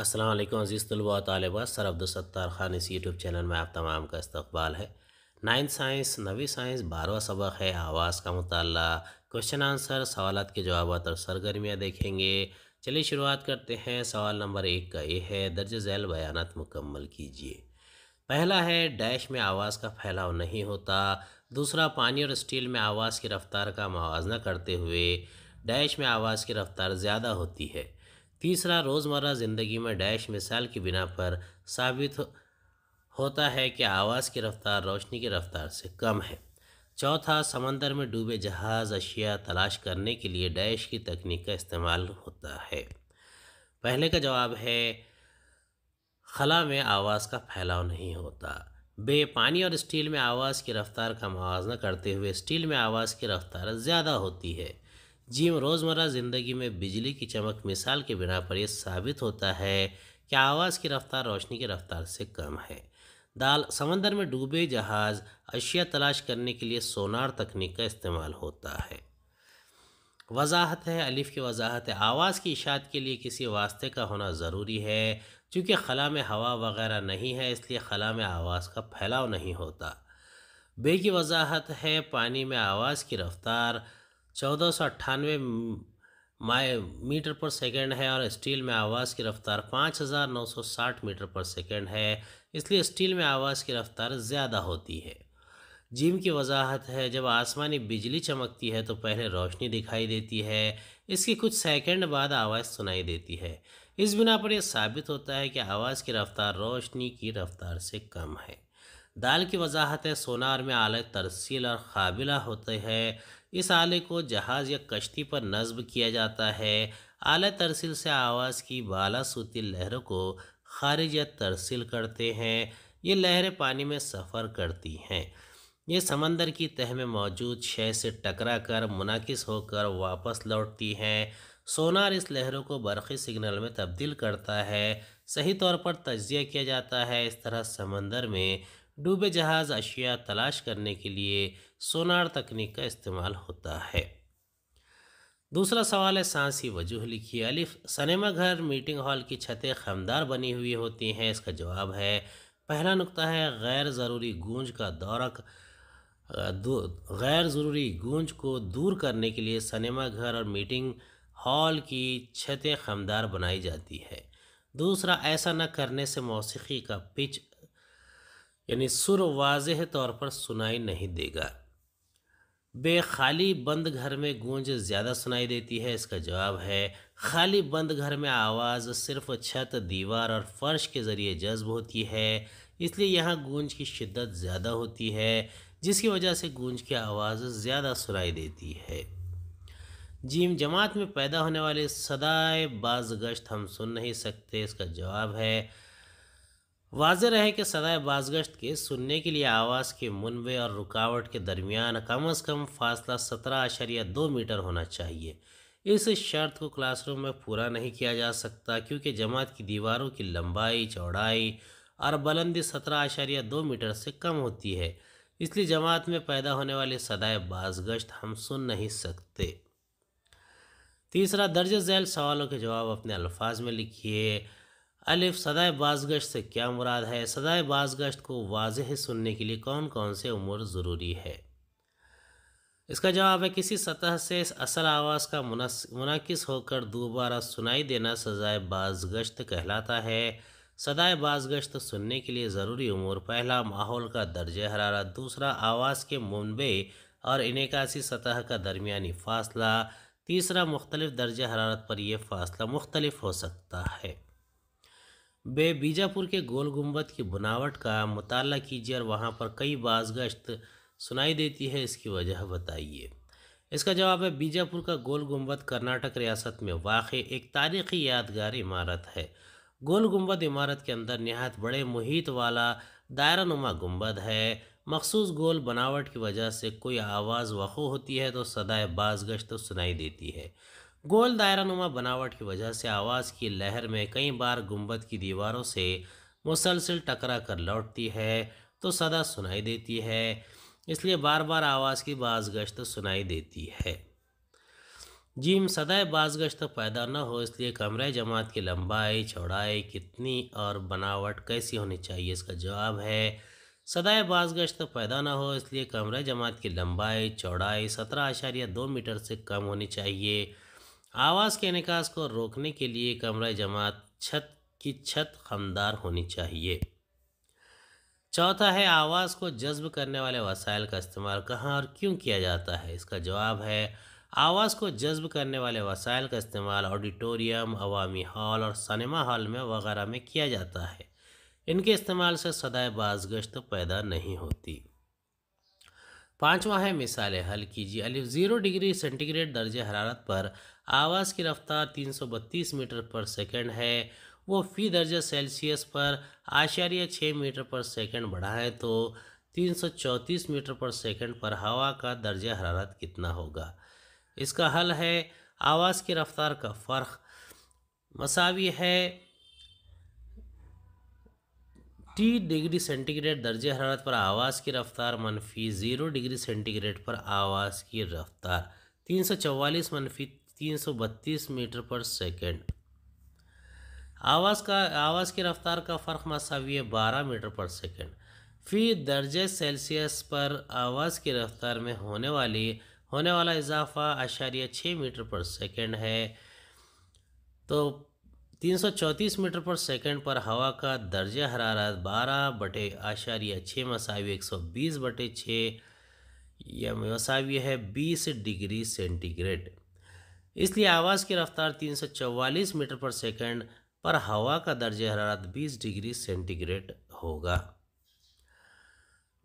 असलम अज़ीज़ तलबा तलबा सर अब्दुलसत्तार ख़ान इस यूट्यूब चैनल में आप तमाम का इस्तबाल है नाइन्थ साइंस नवी साइंस बारहवा सबक है आवाज़ का मताल क्वेश्चन आंसर सवाल के जवाब और सरगर्मियाँ देखेंगे चलिए शुरुआत करते हैं सवाल नंबर एक का ये है दर्ज झैल बयान मुकम्मल कीजिए पहला है डैश में आवाज़ का फैलाव नहीं होता दूसरा पानी और स्टील में आवाज़ की रफ़्तार का मुजन करते हुए डैश में आवाज़ की रफ़्तार ज़्यादा होती है तीसरा रोज़मर्रा ज़िंदगी में डैश मिसाल की बिना पर साबित हो, होता है कि आवाज़ की रफ़्तार रोशनी की रफ़्तार से कम है चौथा समंदर में डूबे जहाज़ अशिया तलाश करने के लिए डैश की तकनीक का इस्तेमाल होता है पहले का जवाब है खला में आवाज़ का फैलाव नहीं होता बे पानी और स्टील में आवाज़ की रफ़्तार का मुजन करते हुए स्टील में आवाज़ की रफ़्तार ज़्यादा होती है जी रोज़मर्रा ज़िंदगी में बिजली की चमक मिसाल के बिना पर यह साबित होता है कि आवाज़ की रफ्तार रोशनी की रफ्तार से कम है दाल समंदर में डूबे जहाज़ अशिया तलाश करने के लिए सोनार तकनीक का इस्तेमाल होता है वजाहत है अलिफ की वजाहत है आवाज़ की इशात के लिए किसी वास्ते का होना ज़रूरी है चूँकि खला में हवा वगैरह नहीं है इसलिए खला में आवाज़ का फैलाव नहीं होता बे की वजाहत है पानी में आवाज़ की रफ्तार चौदह सौ अट्ठानवे माय मीटर पर सेकंड है और स्टील में आवाज़ की रफ्तार पाँच हज़ार नौ सौ साठ मीटर पर सेकंड है इसलिए स्टील में आवाज़ की रफ्तार ज़्यादा होती है जिम की वजाहत है जब आसमानी बिजली चमकती है तो पहले रोशनी दिखाई देती है इसके कुछ सेकंड बाद आवाज़ सुनाई देती है इस बिना पर यह साबित होता है कि आवाज़ की रफ्तार रोशनी की रफ्तार से कम है दाल की वजाहत है सोनार में अलग तरसील और काबिला होते हैं इस आले को जहाज़ या कश्ती पर नस्ब किया जाता है आला तरसील से आवाज़ की बाला सूती लहरों को खारिज या तरसील करते हैं ये लहरें पानी में सफ़र करती हैं ये समंदर की तह में मौजूद शय से टकरा कर मुनाकिस होकर वापस लौटती हैं सोनार इस लहरों को बरक़ी सिग्नल में तब्दील करता है सही तौर पर तजिया किया जाता है इस तरह समंदर में डूबे जहाज़ अशिया तलाश करने के लिए सोनार तकनीक का इस्तेमाल होता है दूसरा सवाल है सांसी वजूह लिखिए अलिफ सनेमा घर मीटिंग हॉल की छतें खमदार बनी हुई होती हैं इसका जवाब है पहला नुकता है गैर ज़रूरी गूंज का दौरक गैर ज़रूरी गूंज को दूर करने के लिए सनेमा घर और मीटिंग हॉल की छतें खमदार बनाई जाती है दूसरा ऐसा न करने से मौसीकी का पिच यानी सुर वाज तौर पर सुनाई नहीं देगा बेखाली बंद घर में गूंज ज़्यादा सुनाई देती है इसका जवाब है खाली बंद घर में आवाज़ सिर्फ छत दीवार और फर्श के ज़रिए जज्ब होती है इसलिए यहाँ गूंज की शिद्दत ज़्यादा होती है जिसकी वजह से गूंज की आवाज़ ज़्यादा सुनाई देती है जीम जमात में पैदा होने वाले सदाए बाज गश्त हम सुन नहीं सकते इसका जवाब है वाज रहे कि सदाए बाजगश्त के सुनने के लिए आवाज़ के मुनबे और रुकावट के दरमियान कम अज़ कम फासला सत्रह अशरिया दो मीटर होना चाहिए इस शर्त को क्लासरूम में पूरा नहीं किया जा सकता क्योंकि जमात की दीवारों की लंबाई चौड़ाई और बुलंदी सत्रह या दो मीटर से कम होती है इसलिए जमात में पैदा होने वाली सदाए बाजगश्त हम सुन नहीं सकते तीसरा दर्ज झैल सवालों के जवाब अपने अल्फाज में लिखिए अलिफ सदाए बाजगश्त से क्या मुराद है सदाए बाजगश्त को वाजह सुनने के लिए कौन कौन से उम्र ज़रूरी है इसका जवाब है किसी सतह से असल आवाज़ का मुनकस होकर दोबारा सुनाई देना सजाए बाजगश्त कहलाता है सदाए बाजगश्त सुनने के लिए ज़रूरी उमूर पहला माहौल का दर्ज हरारत दूसरा आवाज़ के मुनबे और इनकासी सतह का दरमियानी फ़ासला तीसरा मुख्तलिफ़ दर्ज हरारत पर यह फ़ासला मुख्तलिफ हो सकता है बे बीजापुर के गोल गुम्बद की बनावट का मताल कीजिए और वहाँ पर कई बाजगश्त सुनाई देती है इसकी वजह बताइए इसका जवाब है बीजापुर का गोल गुम्बद कर्नाटक रियासत में वाक़ एक तारीख़ी यादगार इमारत है गोल गुम्बद इमारत के अंदर नहायत बड़े मुहित वाला नुमा गुम्बद है मखसूस गोल बनावट की वजह से कोई आवाज़ वक़ू होती है तो सदाए बाजगश्त तो सुनाई देती है गोल दायरानुमा बनावट की वजह से आवाज़ की लहर में कई बार गुंबद की दीवारों से मुसलसिल टकरा कर लौटती है तो सदा सुनाई देती है इसलिए बार बार आवाज़ की बाजगश्त सुनाई देती है जीम बाज़ बाजगश्त पैदा न हो इसलिए कमरे जमात की लंबाई चौड़ाई कितनी और बनावट कैसी होनी चाहिए इसका जवाब है सदाए बाजगश्त पैदा न हो इसलिए कमरे जमात की लंबाई चौड़ाई सत्रह आशारिया दो मीटर से कम होनी चाहिए आवाज़ के निकास को रोकने के लिए कमरा जमात छत की छत खमदार होनी चाहिए चौथा है आवाज़ को जज्ब करने वाले वसाइल का इस्तेमाल कहाँ और क्यों किया जाता है इसका जवाब है आवाज़ को जज्ब करने वाले वसाइल का इस्तेमाल ऑडिटोरियम अवामी हॉल और सनेमा हॉल में वगैरह में किया जाता है इनके इस्तेमाल से सदाए बाजगश्त तो पैदा नहीं होती पाँचवा है मिसालें हल कीजिए अलिफ ज़ीरो डिग्री सेंटीग्रेड दर्ज हरारत पर आवाज़ की रफ्तार 332 मीटर पर सेकंड है वो फी दर्जा सेल्सियस पर आशार्य छः मीटर पर सेकंड बढ़ा है तो 334 मीटर पर सेकंड पर हवा का दर्जा हरारत कितना होगा इसका हल है आवाज़ की रफ्तार का फ़र्क मसावी है टी डिग्री सेंटीग्रेड दर्ज हरारत पर आवाज़ की रफ्तार मनफी ज़ीरो डिग्री सेंटीग्रेड पर आवाज़ की रफ्तार तीन सौ चौवालीस मनफी 332 मीटर पर सेकेंड आवाज़ का आवाज़ की रफ्तार का फ़र्क मसावी है बारह मीटर पर सेकेंड फी दर्ज सेल्सियस पर आवाज़ की रफ्तार में होने वाली होने वाला इजाफा आशारिया छः मीटर पर सेकेंड है तो 334 मीटर पर सेकेंड पर हवा का दर्ज हरारत बारह बटे आशारिया छः मसावी एक सौ बीस बटे छः यह मसावी है बीस डिग्री सेंटीग्रेड इसलिए आवाज़ की रफ्तार 344 मीटर पर सेकंड पर हवा का दर्ज हरारत 20 डिग्री सेंटीग्रेड होगा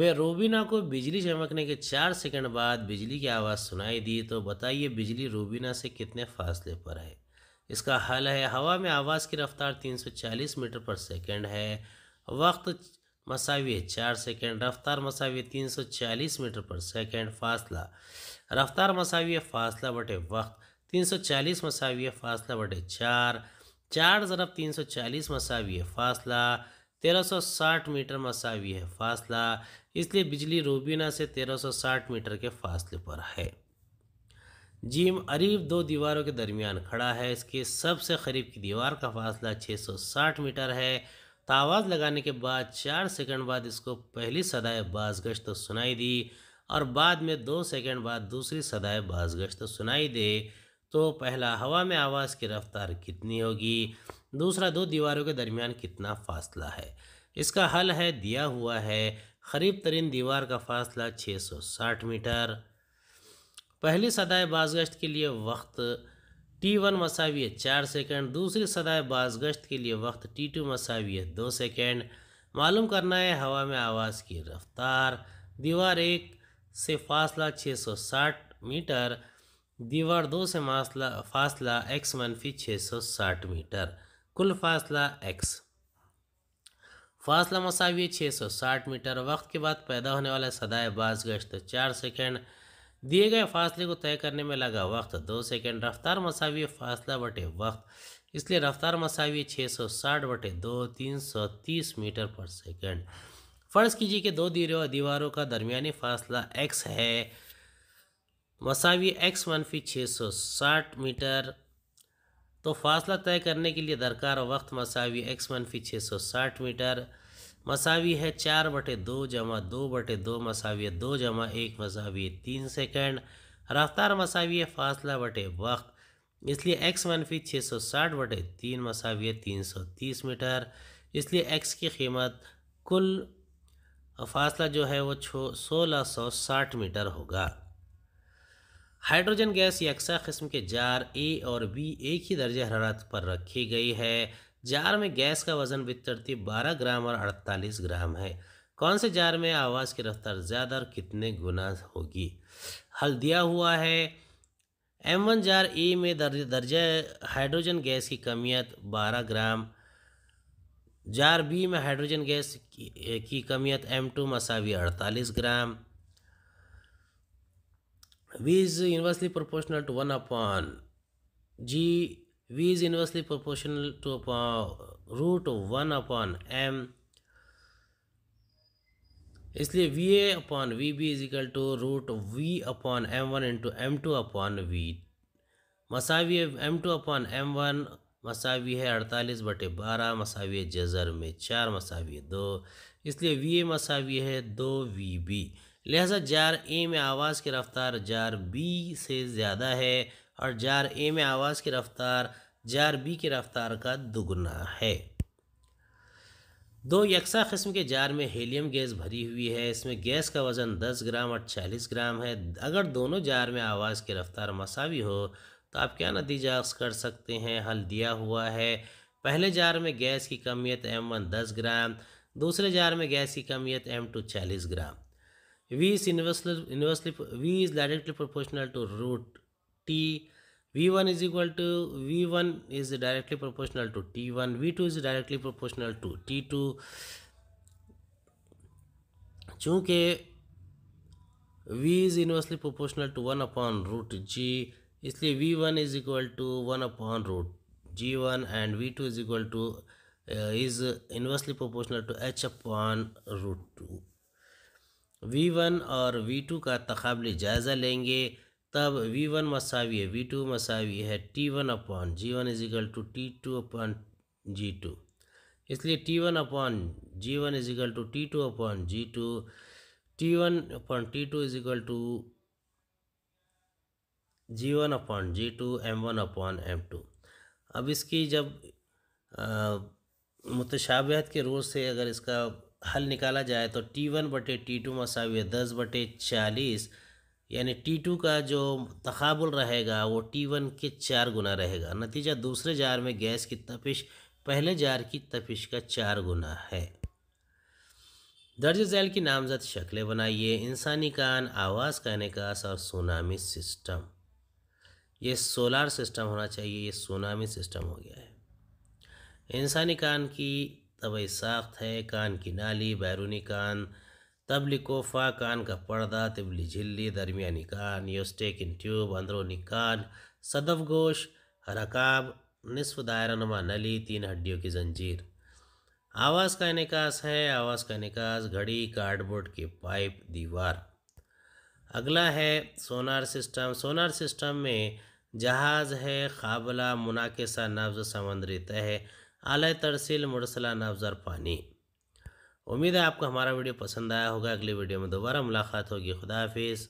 वे रूबीना को बिजली चमकने के चार सेकंड बाद बिजली की आवाज़ सुनाई दी तो बताइए बिजली रूबीना से कितने फासले पर है इसका हल है हवा में आवाज़ की रफ्तार 340 मीटर पर सेकंड है वक्त मसावी है चार सेकेंड रफ्तार मसावी तीन सौ चालीस मीटर पर सेकेंड फासला रफ्तार मसावी है फासला बटे वक्त 340 मसावी फासला बटे चार चार ज़रब 340 मसावी है फासला 1360 मीटर मसावी है फासला इसलिए बिजली रूबीना से 1360 मीटर के फासले पर है जिम अरीब दो दीवारों के दरमियान खड़ा है इसके सबसे करीब की दीवार का फासला 660 मीटर है तो आवाज़ लगाने के बाद चार सेकंड बाद इसको पहली सदाए बाजगश्त तो सुनाई दी और बाद में दो सेकंड बाद दूसरी सदाए बाजगश्त तो सुनाई दे तो पहला हवा में आवाज़ की रफ्तार कितनी होगी दूसरा दो दीवारों के दरमियान कितना फासला है इसका हल है दिया हुआ है ख़रीब तरीन दीवार का फासला 660 मीटर पहली सदाए बाजगश्त के लिए वक्त टी वन मसावी चार सेकेंड दूसरी सदाए बाजगश्त के लिए वक्त टी टू मसावी दो सेकेंड मालूम करना है हवा में आवाज़ की रफ्तार दीवार एक से फासला 660 मीटर दीवार दो से मासला फासला एक्स मनफी छः सौ साठ मीटर कुल फासला एक्स फासला मसावी छः सौ साठ मीटर वक्त के बाद पैदा होने वाला सदाए बाज गश्त चार सेकेंड दिए गए फासले को तय करने में लगा वक्त दो सेकेंड रफ्तार मसावी फासला बटे वक्त इसलिए रफ्तार मसावी छः सौ साठ बटे दो तीन सौ तीस मीटर पर सेकेंड फ़र्ज़ कीजिए कि दो दीवारों का दरमियानी फासला एक्स है मसावी एक्स मनफी छः सौ साठ मीटर तो फासला तय करने के लिए दरकार वक्त मसावी एक्स मनफी छः सौ साठ मीटर मसावी है चार बटे दो जमा दो बटे दो मसावी दो जमा एक मसावी तीन सेकेंड रफ्तार मसावी है फासला बटे वक्त इसलिए एक्स मनफी छः सौ साठ बटे तीन मसावी तीन सौ तीस मीटर इसलिए एक्स की कीमत कुल फासला जो है वो छो सोलह सौ साठ मीटर होगा हाइड्रोजन गैस यकसा किस्म के जार ए और बी एक ही दर्ज हरारत पर रखी गई है जार में गैस का वजन बितरतीब बारह ग्राम और अड़तालीस ग्राम है कौन से जार में आवाज़ की रफ्तार ज़्यादा और कितने गुना होगी हल दिया हुआ है एम वन जार ए में दर्ज दर्ज हाइड्रोजन गैस की कमियत 12 ग्राम जार बी में हाइड्रोजन गैस की, की कमियत एम टू मसावी अड़तालीस gram V is inversely proportional to 1 upon G. V is inversely proportional to upon root 1 upon M. इसलिए V A upon V B is equal to root V upon M one into M two upon V मसावी है M two upon M one मसावी है अड़तालीस बटे बारह मसावी है जजर में चार मसावी है दो इसलिए वी ए मसावी है दो वी बी लिहाजा जार ए में आवाज़ की रफ़्तार जार बी से ज़्यादा है और जार ए में आवाज़ की रफ़्तार जार बी की रफ़्तार का दुगना है दो यकसा किस्म के जार में हीलियम गैस भरी हुई है इसमें गैस का वज़न 10 ग्राम और 40 ग्राम है अगर दोनों जार में आवाज़ की रफ़्तार मसावी हो तो आप क्या नतीजा अक्स कर सकते हैं हल दिया हुआ है पहले जार में गैस की कमियत एम वन दस ग्राम दूसरे जार में गैस की कमियत एम टू चालीस ग्राम V is inversely, inversely V is directly proportional to root T. V1 is equal to V1 is directly proportional to T1. V2 is directly proportional to T2. चूँकि V is inversely proportional to 1 upon root G, इसलिए V1 is equal to 1 upon root G1 and V2 is equal to uh, is inversely proportional to H upon root 2. V one और V two का तकबली जायज़ा लेंगे तब we one मसावी है we two मसावी है T one upon G one is equal to T two upon G two इसलिए T one upon G one is equal to T two upon G two T one upon T two is equal to G one upon G two M one upon M two अब इसकी जब मुतशाबहत के रोज़ से अगर इसका हल निकाला जाए तो टी वन बटे टी टू मसावी दस बटे चालीस यानी टी टू का जो तखाबुल रहेगा वो टी वन के चार गुना रहेगा नतीजा दूसरे जार में गैस की तपिश पहले जार की तपिश का चार गुना है दर्ज झैल की नामजद शक्लें बनाइए इंसानी कान आवाज़ का इनकास और सोनामी सिस्टम ये सोलार सिस्टम होना चाहिए ये सोनामी सिस्टम हो गया है इंसानी कान की तबई साख्त है कान की नाली बैरूनी कान तबली कोफा कान का पर्दा तिबली झिल्ली दरमियानी कान इन ट्यूब अंदरूनी कान सदफ गोश हरकाब निसफ दायरानुमा नली तीन हड्डियों की जंजीर आवाज़ का निकास है आवाज़ का निकास घड़ी कार्डबोर्ड की पाइप दीवार अगला है सोनार सिस्टम सोनार सिस्टम में जहाज़ है खाबला मुनाकसा नब्ज समंदरी तह आलय तरसील मुरसलान अफजर पानी उम्मीद है आपको हमारा वीडियो पसंद आया होगा अगली वीडियो में दोबारा मुलाकात होगी खुदा हाफिज़